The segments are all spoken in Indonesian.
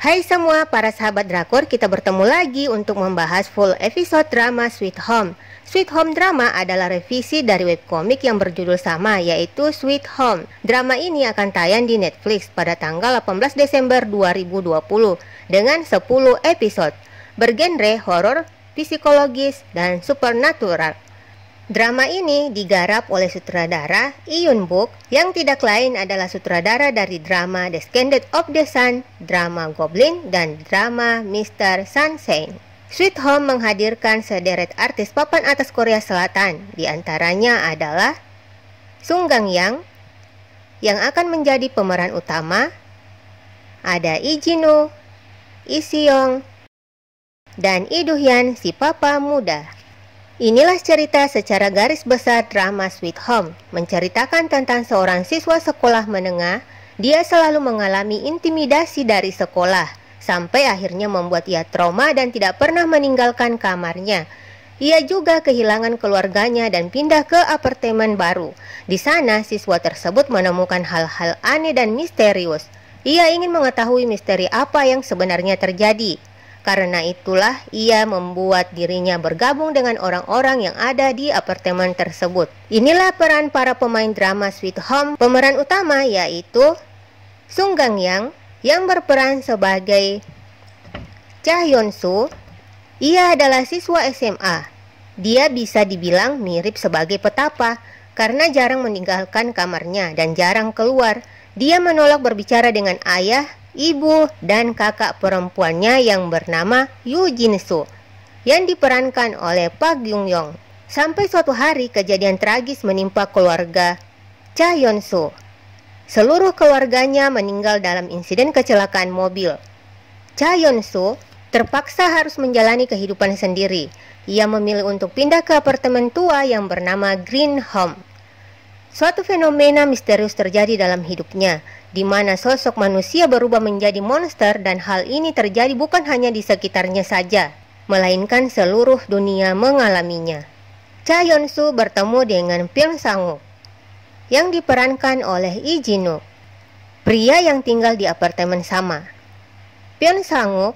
Hai semua para sahabat drakor, kita bertemu lagi untuk membahas full episode drama Sweet Home. Sweet Home Drama adalah revisi dari webcomic yang berjudul sama yaitu Sweet Home. Drama ini akan tayang di Netflix pada tanggal 18 Desember 2020 dengan 10 episode bergenre horor, psikologis, dan supernatural. Drama ini digarap oleh sutradara Iyun Book yang tidak lain adalah sutradara dari drama Scandal of the Sun, drama Goblin, dan drama Mr. Sunshine. Sweet Home menghadirkan sederet artis papan atas Korea Selatan, diantaranya adalah Sung Gang Yang, yang akan menjadi pemeran utama, ada Lee Jin-wook, Ijinu, young dan Lee Do-hyun si papa muda. Inilah cerita secara garis besar drama Sweet Home, menceritakan tentang seorang siswa sekolah menengah. Dia selalu mengalami intimidasi dari sekolah, sampai akhirnya membuat ia trauma dan tidak pernah meninggalkan kamarnya. Ia juga kehilangan keluarganya dan pindah ke apartemen baru. Di sana, siswa tersebut menemukan hal-hal aneh dan misterius. Ia ingin mengetahui misteri apa yang sebenarnya terjadi. Karena itulah ia membuat dirinya bergabung dengan orang-orang yang ada di apartemen tersebut. Inilah peran para pemain drama Sweet Home. Pemeran utama yaitu Sung Gang Yang yang berperan sebagai Cha Hyun Soo. Ia adalah siswa SMA. Dia bisa dibilang mirip sebagai petapa karena jarang meninggalkan kamarnya dan jarang keluar. Dia menolak berbicara dengan ayah ibu dan kakak perempuannya yang bernama Yu Jin Su yang diperankan oleh Park Yung Yong. Sampai suatu hari kejadian tragis menimpa keluarga Cha Yeon Su. Seluruh keluarganya meninggal dalam insiden kecelakaan mobil. Cha Yeon Su terpaksa harus menjalani kehidupan sendiri. Ia memilih untuk pindah ke apartemen tua yang bernama Green Home. Suatu fenomena misterius terjadi dalam hidupnya, di mana sosok manusia berubah menjadi monster dan hal ini terjadi bukan hanya di sekitarnya saja, melainkan seluruh dunia mengalaminya. Cha Yeon-su bertemu dengan Pyeong Sang-wook yang diperankan oleh Lee jin Wook, pria yang tinggal di apartemen sama. Pyeong Sang-wook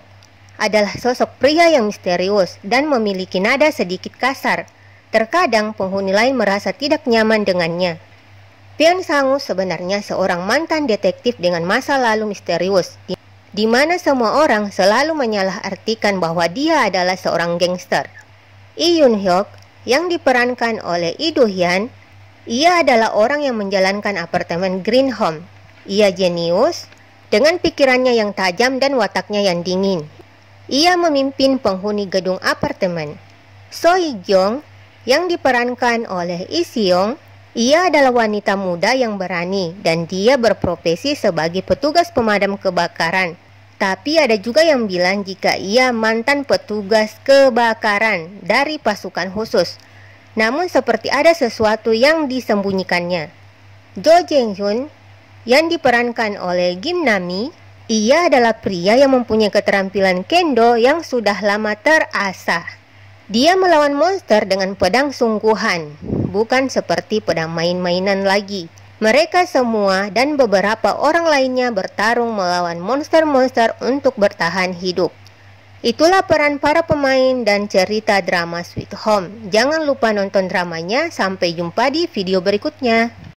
adalah sosok pria yang misterius dan memiliki nada sedikit kasar Terkadang penghuni lain merasa tidak nyaman dengannya. Pian Sangu sebenarnya seorang mantan detektif dengan masa lalu misterius, di, mana semua orang selalu menyalahartikan bahwa dia adalah seorang gangster. Lee Yun Hyuk, yang diperankan oleh Lee Do Hyun, ia adalah orang yang menjalankan apartemen Green Home. Ia jenius, dengan pikirannya yang tajam dan wataknya yang dingin. Ia memimpin penghuni gedung apartemen. Soi Jong yang diperankan oleh Isyong, ia adalah wanita muda yang berani dan dia berprofesi sebagai petugas pemadam kebakaran. Tapi ada juga yang bilang jika ia mantan petugas kebakaran dari pasukan khusus. Namun seperti ada sesuatu yang disembunyikannya. Jo Jeng Hyun yang diperankan oleh Kim Nami, ia adalah pria yang mempunyai keterampilan kendo yang sudah lama terasah. Dia melawan monster dengan pedang sungguhan, bukan seperti pedang main-mainan lagi. Mereka semua dan beberapa orang lainnya bertarung melawan monster-monster untuk bertahan hidup. Itulah peran para pemain dan cerita drama Sweet Home. Jangan lupa nonton dramanya, sampai jumpa di video berikutnya.